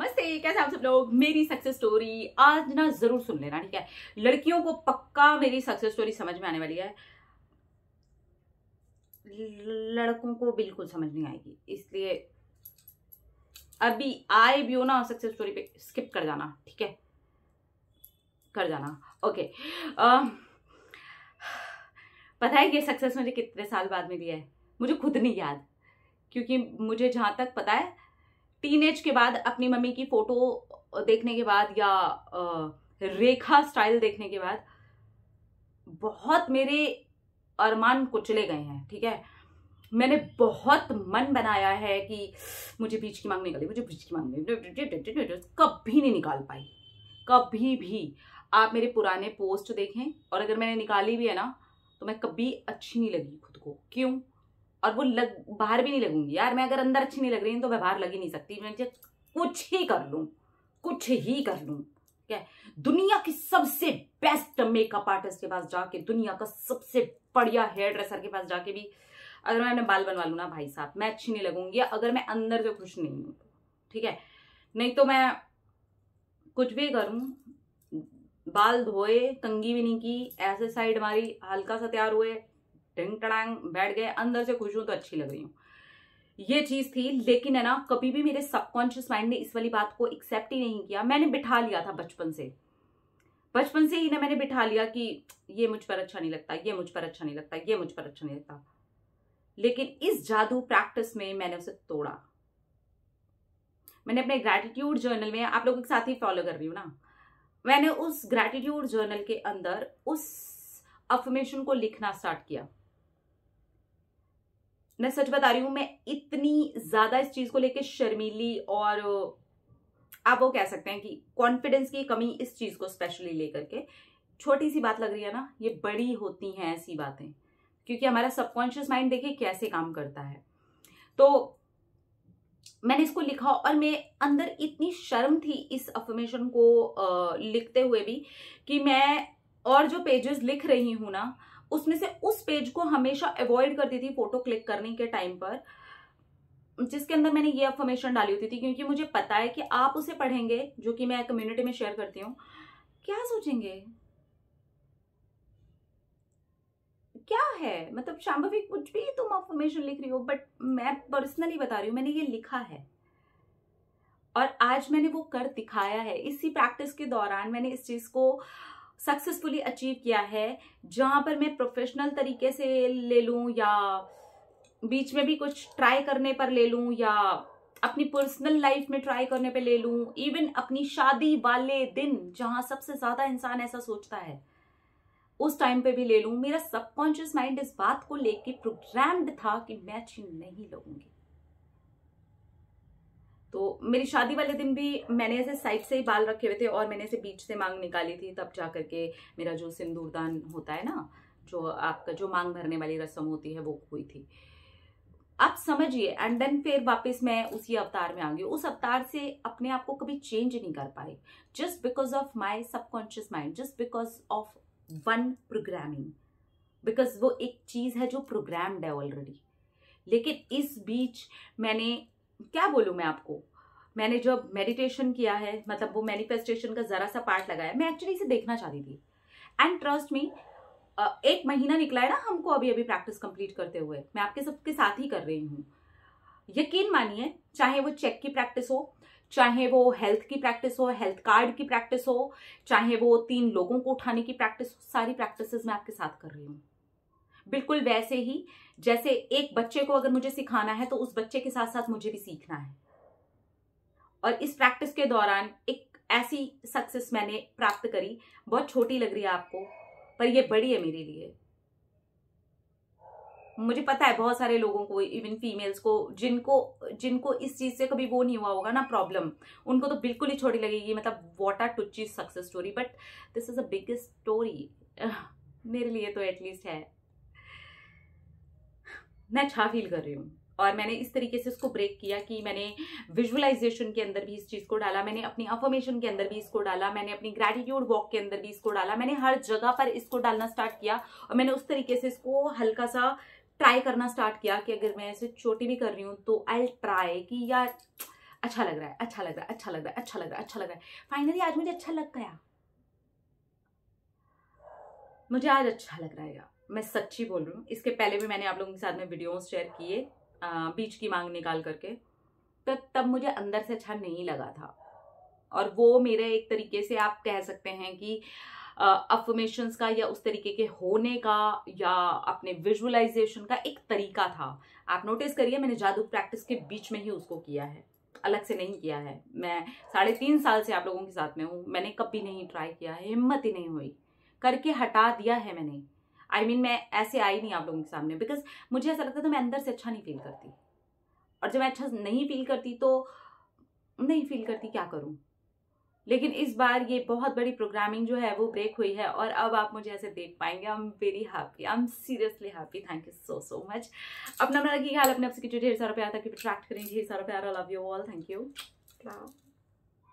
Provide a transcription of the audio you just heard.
नमस्ते कैसे आप सब लोग मेरी सक्सेस स्टोरी आज ना जरूर सुन लेना ठीक है लड़कियों को पक्का मेरी सक्सेस स्टोरी समझ में आने वाली है लड़कों को बिल्कुल समझ नहीं आएगी इसलिए अभी आए भी हो ना सक्सेस स्टोरी पे स्किप कर जाना ठीक है कर जाना ओके आ, पता है कि सक्सेस मुझे कितने साल बाद मिली है मुझे खुद नहीं याद क्योंकि मुझे जहाँ तक पता है टीन के बाद अपनी मम्मी की फोटो देखने के बाद या रेखा स्टाइल देखने के बाद बहुत मेरे अरमान कुचले गए हैं ठीक है मैंने बहुत मन बनाया है कि मुझे बीच की मांग निकाली मुझे बीच की मांग निकाली कभी नहीं निकाल पाई कभी भी आप मेरे पुराने पोस्ट देखें और अगर मैंने निकाली भी है ना तो मैं कभी अच्छी नहीं लगी खुद को क्यों और वो लग बाहर भी नहीं लगूंगी यार मैं अगर अंदर अच्छी नहीं लग रही हूँ तो मैं बाहर लग ही नहीं सकती मैं कुछ ही कर लूँ कुछ ही कर लूँ क्या दुनिया की सबसे बेस्ट मेकअप आर्टिस्ट के पास जाके दुनिया का सबसे बढ़िया हेयर ड्रेसर के पास जाके भी अगर मैंने बाल बनवा लूँ ना भाई साहब मैं अच्छी नहीं लगूंगी अगर मैं अंदर से खुश नहीं हूँ ठीक है नहीं तो मैं कुछ भी करूँ बाल धोए कंगी भी नहीं की ऐसे साइड मारी हल्का सा तैयार हुए टिंग बैठ गए अंदर से खुश हूं तो अच्छी लग रही हूँ ये चीज थी लेकिन है ना कभी भी मेरे सबकॉन्शियस माइंड ने इस वाली बात को एक्सेप्ट ही नहीं किया मैंने बिठा लिया था बचपन से बचपन से ही ना मैंने बिठा लिया कि ये मुझ पर अच्छा नहीं लगता ये मुझ पर अच्छा नहीं लगता ये मुझ पर अच्छा नहीं लगता लेकिन इस जादू प्रैक्टिस में मैंने उसे तोड़ा मैंने अपने ग्रैटिट्यूड जर्नल में आप लोगों के साथ ही फॉलो कर रही हूं ना मैंने उस ग्रैटिट्यूड जर्नल के अंदर उस अफर्मेशन को लिखना स्टार्ट किया मैं सच बता रही हूँ मैं इतनी ज़्यादा इस चीज़ को लेके शर्मीली और आप वो कह सकते हैं कि कॉन्फिडेंस की कमी इस चीज़ को स्पेशली लेकर के छोटी सी बात लग रही है ना ये बड़ी होती हैं ऐसी बातें क्योंकि हमारा सबकॉन्शियस माइंड देखिए कैसे काम करता है तो मैंने इसको लिखा और मैं अंदर इतनी शर्म थी इस अफर्मेशन को लिखते हुए भी कि मैं और जो पेजेस लिख रही हूं ना उसमें से उस पेज को हमेशा अवॉइड करती थी फोटो क्लिक करने के टाइम पर जिसके अंदर मैंने ये अफॉर्मेशन डाली होती थी क्योंकि मुझे पता है कि आप उसे पढ़ेंगे जो कि मैं कम्युनिटी में शेयर करती हूँ क्या सोचेंगे क्या है मतलब शाम्भवी कुछ भी तुम अफॉर्मेशन लिख रही हो बट मैं पर्सनली बता रही हूँ मैंने ये लिखा है और आज मैंने वो कर दिखाया है इसी प्रैक्टिस के दौरान मैंने इस चीज़ को सक्सेसफुली अचीव किया है जहाँ पर मैं प्रोफेशनल तरीके से ले लूँ या बीच में भी कुछ ट्राई करने पर ले लूँ या अपनी पर्सनल लाइफ में ट्राई करने पर ले लूँ इवन अपनी शादी वाले दिन जहाँ सबसे ज़्यादा इंसान ऐसा सोचता है उस टाइम पे भी ले लूँ मेरा सबकॉन्शियस माइंड इस बात को लेके प्रोग्राम्ड था कि मैं चीन नहीं लगूंगी तो मेरी शादी वाले दिन भी मैंने ऐसे साइड से ही बाल रखे हुए थे और मैंने ऐसे बीच से मांग निकाली थी तब जा करके मेरा जो सिंदूरदान होता है ना जो आपका जो मांग भरने वाली रस्म होती है वो हुई थी आप समझिए एंड देन फिर वापस मैं उसी अवतार में आ गई उस अवतार से अपने आप को कभी चेंज नहीं कर पाई just because of my subconscious mind just because of one programming because वो एक चीज़ है जो प्रोग्राम्ड है ऑलरेडी लेकिन इस बीच मैंने क्या बोलूँ मैं आपको मैंने जब मेडिटेशन किया है मतलब वो मैनिफेस्टेशन का ज़रा सा पार्ट लगाया मैं एक्चुअली इसे देखना चाहती थी एंड ट्रस्ट मी एक महीना निकला है ना हमको अभी अभी प्रैक्टिस कंप्लीट करते हुए मैं आपके सबके साथ ही कर रही हूँ यकीन मानिए चाहे वो चेक की प्रैक्टिस हो चाहे वो हेल्थ की प्रैक्टिस हो हेल्थ कार्ड की प्रैक्टिस हो चाहे वो तीन लोगों को उठाने की प्रैक्टिस हो सारी प्रैक्टिस मैं आपके साथ कर रही हूँ बिल्कुल वैसे ही जैसे एक बच्चे को अगर मुझे सिखाना है तो उस बच्चे के साथ साथ मुझे भी सीखना है और इस प्रैक्टिस के दौरान एक ऐसी सक्सेस मैंने प्राप्त करी बहुत छोटी लग रही है आपको पर ये बड़ी है मेरे लिए मुझे पता है बहुत सारे लोगों को इवन फीमेल्स को जिनको जिनको इस चीज़ से कभी वो नहीं हुआ होगा ना प्रॉब्लम उनको तो बिल्कुल ही छोटी लगेगी मतलब वॉट आर टुच्ची success story but this is a biggest story मेरे लिए तो एटलीस्ट है मैं अच्छा फील कर रही हूँ और मैंने इस तरीके से इसको ब्रेक किया कि मैंने विजुअलाइजेशन के अंदर भी इस चीज़ को डाला मैंने अपनी अफॉर्मेशन के अंदर भी इसको डाला मैंने अपनी ग्रेटिट्यूड वॉक के अंदर भी इसको डाला मैंने हर जगह पर इसको डालना स्टार्ट किया और मैंने उस तरीके से इसको हल्का सा ट्राई करना स्टार्ट किया कि अगर मैं इसे चोटी भी कर रही हूँ तो आई ट्राई कि यार अच्छा लग रहा है अच्छा लग रहा है अच्छा लग रहा है अच्छा लग रहा है अच्छा लग रहा है फाइनली आज मुझे अच्छा लग गया मुझे आज अच्छा लग रहा है यार मैं सच्ची बोल रही हूँ इसके पहले भी मैंने आप लोगों के साथ में वीडियोस शेयर किए बीच की मांग निकाल करके तो तब मुझे अंदर से अच्छा नहीं लगा था और वो मेरे एक तरीके से आप कह सकते हैं कि अफर्मेशंस का या उस तरीके के होने का या अपने विजुअलाइजेशन का एक तरीका था आप नोटिस करिए मैंने जादू प्रैक्टिस के बीच में ही उसको किया है अलग से नहीं किया है मैं साढ़े तीन साल से आप लोगों के साथ में हूँ मैंने कभी नहीं ट्राई किया है हिम्मत ही नहीं हुई करके हटा दिया है मैंने आई I मीन mean, मैं ऐसे आई नहीं आप लोगों के सामने बिकॉज मुझे ऐसा लगता था मैं अंदर से अच्छा नहीं फील करती और जब मैं अच्छा नहीं फील करती तो नहीं फील करती क्या करूँ लेकिन इस बार ये बहुत बड़ी प्रोग्रामिंग जो है वो ब्रेक हुई है और अब आप मुझे ऐसे देख पाएंगे I am very happy I am seriously happy thank you so so much अपना अपना रखिए ख्याल अपने आप से ढेर सारा प्यार तक अट्रैक्ट करेंगे ढेर सारा प्यार love you all thank you